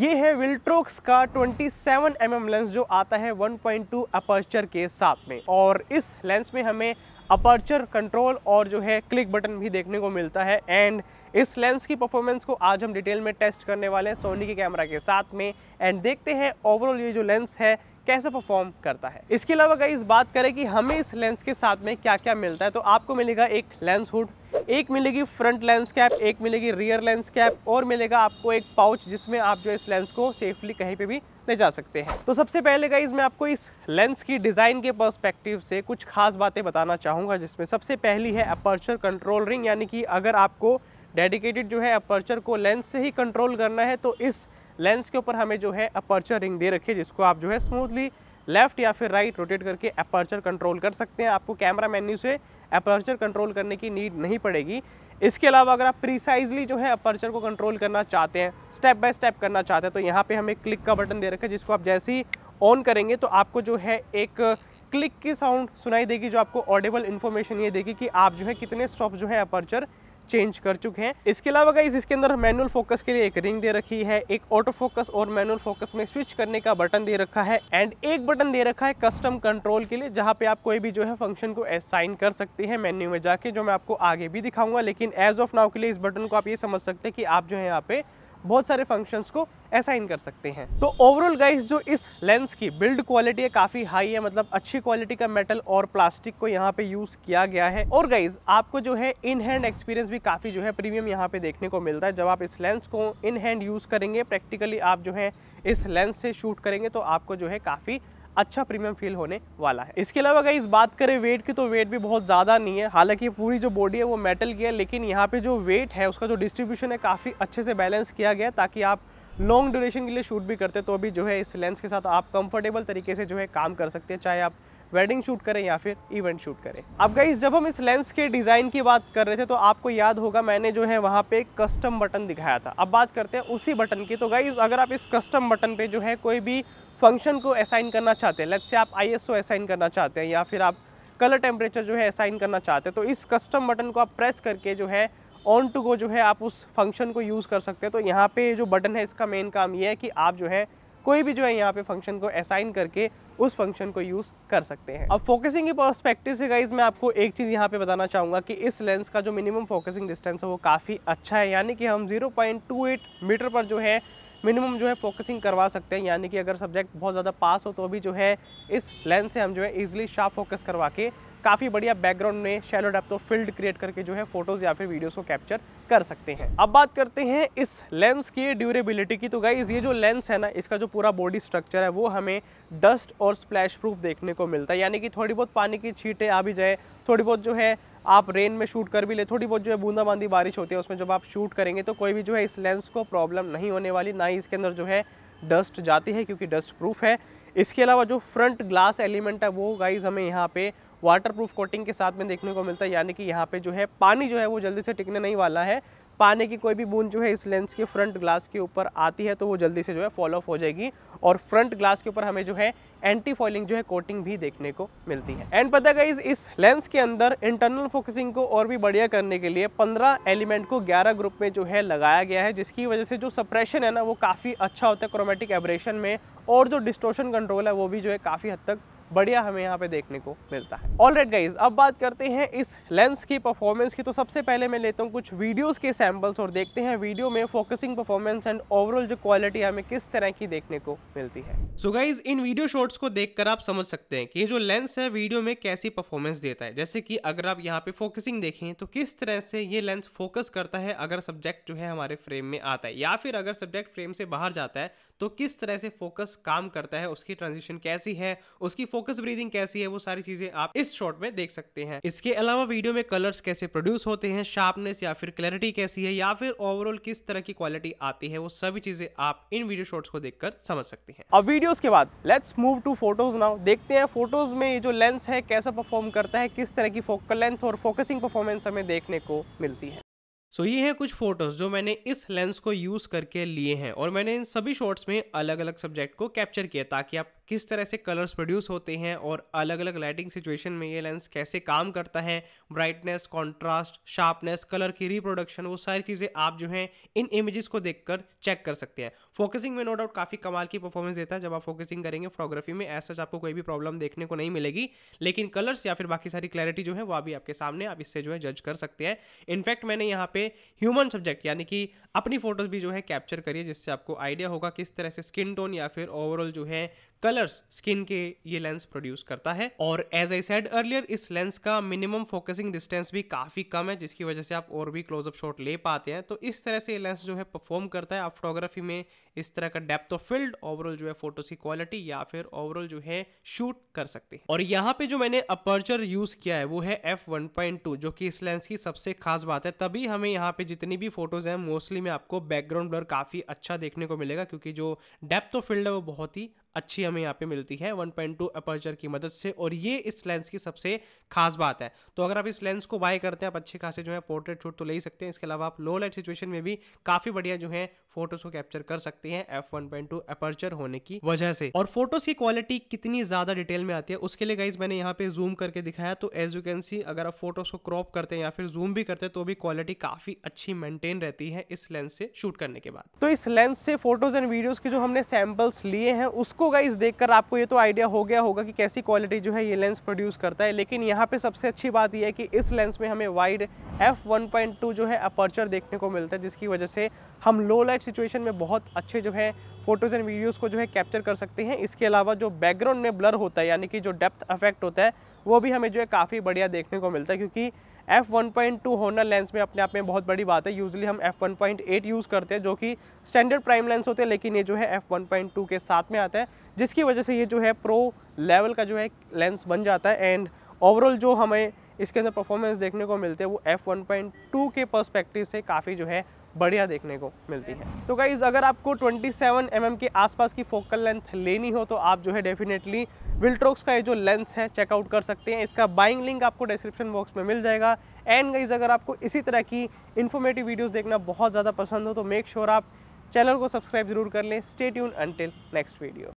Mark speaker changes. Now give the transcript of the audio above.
Speaker 1: ये है विल्ट्रोक्स का 27 सेवन mm लेंस जो आता है 1.2 अपर्चर के साथ में और इस लेंस में हमें अपर्चर कंट्रोल और जो है क्लिक बटन भी देखने को मिलता है एंड इस लेंस की परफॉर्मेंस को आज हम डिटेल में टेस्ट करने वाले हैं सोनी के कैमरा के साथ में एंड देखते हैं ओवरऑल ये जो लेंस है कैसे परफॉर्म करता है इसके अलावा अगर इस बात करें कि हमें इस लेंस के साथ में क्या क्या मिलता है तो आपको मिलेगा एक लेंस हुड एक मिलेगी फ्रंट लेंस कैप एक मिलेगी रियर लेंस कैप और मिलेगा आपको एक पाउच जिसमें आप जो इस लेंस को सेफली कहीं पे भी ले जा सकते हैं तो सबसे पहले गाइज मैं आपको इस लेंस की डिज़ाइन के पर्सपेक्टिव से कुछ खास बातें बताना चाहूँगा जिसमें सबसे पहली है अपर्चर कंट्रोल रिंग यानी कि अगर आपको डेडिकेटेड जो है अपर्चर को लेंस से ही कंट्रोल करना है तो इस लेंस के ऊपर हमें जो है अपर्चर रिंग दे रखी है जिसको आप जो है स्मूथली लेफ्ट या फिर राइट रोटेट करके अपर्चर कंट्रोल कर सकते हैं आपको कैमरा मेन्यू से अपर्चर कंट्रोल करने की नीड नहीं पड़ेगी इसके अलावा अगर आप प्रिसाइजली जो है अपर्चर को कंट्रोल करना चाहते हैं स्टेप बाय स्टेप करना चाहते हैं तो यहाँ पे हमें क्लिक का बटन दे रखा है जिसको आप जैसे ही ऑन करेंगे तो आपको जो है एक क्लिक की साउंड सुनाई देगी जो आपको ऑडिबल इन्फॉर्मेशन ये देगी कि आप जो है कितने स्टॉप जो है अपर्चर चेंज कर चुके हैं इसके अलावा गाइज इसके अंदर मैनुअल फोकस के लिए एक रिंग दे रखी है एक ऑटो फोकस और मैनुअल फोकस में स्विच करने का बटन दे रखा है एंड एक बटन दे रखा है कस्टम कंट्रोल के लिए जहाँ पे आप कोई भी जो है फंक्शन को असाइन कर सकते हैं मेन्यू में जाके जो मैं आपको आगे भी दिखाऊंगा लेकिन एज ऑफ नाउ के लिए इस बटन को आप ये समझ सकते हैं कि आप जो है यहाँ पे बहुत सारे फंक्शंस को असाइन कर सकते हैं तो ओवरऑल गाइस जो इस लेंस की बिल्ड क्वालिटी है काफ़ी हाई है मतलब अच्छी क्वालिटी का मेटल और प्लास्टिक को यहाँ पे यूज़ किया गया है और गाइज आपको जो है इन हैंड एक्सपीरियंस भी काफ़ी जो है प्रीमियम यहाँ पे देखने को मिलता है जब आप इस लेंस को इन हैंड यूज़ करेंगे प्रैक्टिकली आप जो है इस लेंस से शूट करेंगे तो आपको जो है काफ़ी अच्छा प्रीमियम फील होने वाला है इसके अलावा अगर इस बात करें वेट की तो वेट भी बहुत ज़्यादा नहीं है हालांकि पूरी जो बॉडी है वो मेटल की है लेकिन यहाँ पे जो वेट है उसका जो डिस्ट्रीब्यूशन है काफ़ी अच्छे से बैलेंस किया गया ताकि आप लॉन्ग ड्यूरेशन के लिए शूट भी करते हैं तो भी जो है इस लेंस के साथ आप कंफर्टेबल तरीके से जो है काम कर सकते हैं चाहे आप वेडिंग शूट करें या फिर इवेंट शूट करें अब गाइज जब हम इस लेंस के डिज़ाइन की बात कर रहे थे तो आपको याद होगा मैंने जो है वहाँ पे कस्टम बटन दिखाया था अब बात करते हैं उसी बटन की तो गाइज अगर आप इस कस्टम बटन पे जो है कोई भी फंक्शन को असाइन करना चाहते हैं लेट से आप आई असाइन करना चाहते हैं या फिर आप कलर टेम्परेचर जो है असाइन करना चाहते हैं तो इस कस्टम बटन को आप प्रेस करके जो है ऑन टू गो जो है आप उस फंक्शन को यूज़ कर सकते हैं तो यहाँ पे जो बटन है इसका मेन काम ये है कि आप जो है कोई भी जो है यहाँ पे फंक्शन को असाइन करके उस फंक्शन को यूज़ कर सकते हैं अब फोकसिंग की पर्सपेक्टिव से गाइज मैं आपको एक चीज़ यहाँ पे बताना चाहूँगा कि इस लेंस का जो मिनिमम फोकसिंग डिस्टेंस है वो काफ़ी अच्छा है यानी कि हम 0.28 मीटर पर जो है मिनिमम जो है फोकसिंग करवा सकते हैं यानी कि अगर सब्जेक्ट बहुत ज़्यादा पास हो तो भी जो है इस लेंस से हम जो है ईजिली शार्प फोकस करवा के काफ़ी बढ़िया बैकग्राउंड में शेलो डेप्थ तो फील्ड क्रिएट करके जो है फोटोज़ या फिर वीडियोज़ को कैप्चर कर सकते हैं अब बात करते हैं इस लेंस की ड्यूरेबिलिटी की तो गाइज ये जो लेंस है ना इसका जो पूरा बॉडी स्ट्रक्चर है वो हमें डस्ट और स्प्लैश प्रूफ देखने को मिलता है यानी कि थोड़ी बहुत पानी की छीटें आ भी जाए थोड़ी बहुत जो है आप रेन में शूट कर भी ले थोड़ी बहुत जो है बूंदाबांदी बारिश होती है उसमें जब आप शूट करेंगे तो कोई भी जो है इस लेंस को प्रॉब्लम नहीं होने वाली ना ही इसके अंदर जो है डस्ट जाती है क्योंकि डस्ट प्रूफ है इसके अलावा जो फ्रंट ग्लास एलिमेंट है वो गाइज हमें यहाँ पे वाटर प्रूफ कोटिंग के साथ में देखने को मिलता है यानी कि यहाँ पे जो है पानी जो है वो जल्दी से टिकने नहीं वाला है पानी की कोई भी बूंद जो है इस लेंस के फ्रंट ग्लास के ऊपर आती है तो वो जल्दी से जो है फॉलो ऑफ हो जाएगी और फ्रंट ग्लास के ऊपर हमें जो है एंटी फॉइलिंग जो है कोटिंग भी देखने को मिलती है एंड पता है इस लेंस के अंदर इंटरनल फोकसिंग को और भी बढ़िया करने के लिए 15 एलिमेंट को 11 ग्रुप में जो है लगाया गया है जिसकी वजह से जो सप्रेशन है ना वो काफ़ी अच्छा होता है क्रोमेटिक एब्रेशन में और जो डिस्टोशन कंट्रोल है वो भी जो है काफ़ी हद तक बढ़िया हमें यहाँ पे देखने को मिलता है ऑल राइट गाइज अब बात करते हैं इस लेंस की परफॉर्मेंस की तो सबसे पहले मैं लेता हूँ कुछ वीडियोस के सैम्पल्स और देखते हैं वीडियो में फोकसिंग परफॉर्मेंस एंड ओवरऑल जो क्वालिटी हमें किस तरह की देखने को मिलती है सो so गाइज इन वीडियो शॉर्ट्स को देख आप समझ सकते हैं कि ये जो लेंस है वीडियो में कैसी परफॉर्मेंस देता है जैसे कि अगर आप यहाँ पे फोकसिंग देखें तो किस तरह से ये लेंस फोकस करता है अगर सब्जेक्ट जो है हमारे फ्रेम में आता है या फिर अगर सब्जेक्ट फ्रेम से बाहर जाता है तो किस तरह से फोकस काम करता है उसकी ट्रांजिशन कैसी है उसकी फोकस ब्रीदिंग कैसी है वो सारी चीजें आप इस शॉट में देख सकते हैं इसके अलावा वीडियो में कलर्स कैसे प्रोड्यूस होते हैं शार्पनेस या फिर क्लैरिटी कैसी है या फिर ओवरऑल किस तरह की क्वालिटी आती है वो सभी चीजें आप इन वीडियो शॉर्ट्स को देखकर समझ सकते हैं अब वीडियोस के बाद let's move to photos now देखते हैं फोटोज में ये जो लेंस है कैसा परफॉर्म करता है किस तरह की फोकल लेंथ और फोकसिंग परफॉर्मेंस हमें देखने को मिलती है सो so, ये है कुछ फोटोज़ जो मैंने इस लेंस को यूज़ करके लिए हैं और मैंने इन सभी शॉट्स में अलग अलग सब्जेक्ट को कैप्चर किया ताकि आप किस तरह से कलर्स प्रोड्यूस होते हैं और अलग अलग लाइटिंग सिचुएशन में ये लेंस कैसे काम करता है ब्राइटनेस कॉन्ट्रास्ट शार्पनेस कलर की रिप्रोडक्शन वो सारी चीज़ें आप जो हैं इन इमेजेस को देखकर चेक कर सकते हैं फोकसिंग में नो डाउट काफ़ी कमाल की परफॉर्मेंस देता है जब आप फोकसिंग करेंगे फोटोग्राफी में ऐसा आपको कोई भी प्रॉब्लम देखने को नहीं मिलेगी लेकिन कलर्स या फिर बाकी सारी क्लैरिटी जो है वो अभी आपके सामने आप इससे जो है जज कर सकते हैं इनफैक्ट मैंने यहाँ पे में ह्यूमन सब्जेक्ट यानी कि अपनी फोटोज़ भी जो है कैप्चर करिए जिससे आपको आइडिया होगा किस तरह से स्किन टोन या फिर ओवरऑल जो है कलर्स स्किन के ये लेंस प्रोड्यूस करता है और एज आई सेड अर्लियर इस लेंस का मिनिमम फोकसिंग डिस्टेंस भी काफी कम है जिसकी वजह से आप और भी क्लोजअप शॉट ले पाते हैं तो इस तरह से ये लेंस जो है परफॉर्म करता है आप फोटोग्राफी में इस तरह का डेप्थ ऑफ फील्ड ओवरऑल जो है फोटोज की क्वालिटी या फिर ओवरऑल जो है शूट कर सकते हैं और यहाँ पे जो मैंने अपर्चर यूज किया है वो है एफ जो कि इस लेंस की सबसे खास बात है तभी हमें यहाँ पे जितनी भी फोटोज हैं मोस्टली में आपको बैकग्राउंड ब्लर काफी अच्छा देखने को मिलेगा क्योंकि जो डेप्थ ऑफ फील्ड है वो बहुत ही अच्छी हमें यहाँ पे मिलती है 1.2 पॉइंट अपर्चर की मदद से और ये इस लेंस की सबसे खास बात है तो अगर आप इस लेंस को बाय करते हैं आप अच्छे खासे जो है पोर्ट्रेट शूट तो ले ही सकते हैं इसके अलावा आप लो लाइट सिचुएशन में भी काफ़ी बढ़िया जो है फोटोज़ को कैप्चर कर सकते हैं एफ वन पॉइंट होने की वजह से और फोटोज़ की क्वालिटी कितनी ज़्यादा डिटेल में आती है उसके लिए गाइज मैंने यहाँ पे जूम करके दिखाया तो एज यू कैन सी अगर आप फोटोज़ को क्रॉप करते हैं या फिर जूम भी करते हैं तो भी क्वालिटी काफ़ी अच्छी मेंटेन रहती है इस लेंस से शूट करने के बाद तो इस लेंस से फोटोज़ एंड वीडियोज़ के जो हमने सैम्पल्स लिए हैं उसको इसको गाइज देखकर आपको ये तो आइडिया हो गया होगा कि कैसी क्वालिटी जो है ये लेंस प्रोड्यूस करता है लेकिन यहाँ पे सबसे अच्छी बात यह है कि इस लेंस में हमें wide F one point two जो है अपर्चर देखने को मिलता है जिसकी वजह से हम लो लाइट सिचुएशन में बहुत अच्छे जो है फोटोज़ एंड वीडियोज़ को जो है कैप्चर कर सकते हैं इसके अलावा जो बैकग्राउंड में ब्लर होता है यानी कि जो डेप्थ अफेक्ट होता है वो भी हमें जो है काफ़ी बढ़िया देखने को मिलता है क्योंकि F one point two Honor lens में अपने आप में बहुत बड़ी बात है यूजली हम F one point eight use करते हैं जो कि स्टैंडर्ड प्राइम लेंस होते हैं लेकिन ये जो है एफ़ वन पॉइंट टू के साथ में आता है जिसकी वजह से ये जो है प्रो लेवल का जो है लेंस बन जाता है एंड ओवरऑल जो हमें इसके अंदर परफॉर्मेंस देखने को मिलते हैं वो एफ़ वन पॉइंट टू के परस्पेक्टिव से काफ़ी जो है बढ़िया देखने को मिलती है तो गाइज़ अगर आपको 27 सेवन mm के आसपास की फोकल लेंथ लेनी हो तो आप जो है डेफिनेटली विल्ट्रोक्स का ये जो लेंस है चेकआउट कर सकते हैं इसका बाइंग लिंक आपको डिस्क्रिप्शन बॉक्स में मिल जाएगा एंड गाइज़ अगर आपको इसी तरह की इन्फॉर्मेटिव वीडियोज देखना बहुत ज़्यादा पसंद हो तो मेक श्योर sure आप चैनल को सब्सक्राइब जरूर कर लें स्टेट यून अनटिल नेक्स्ट वीडियो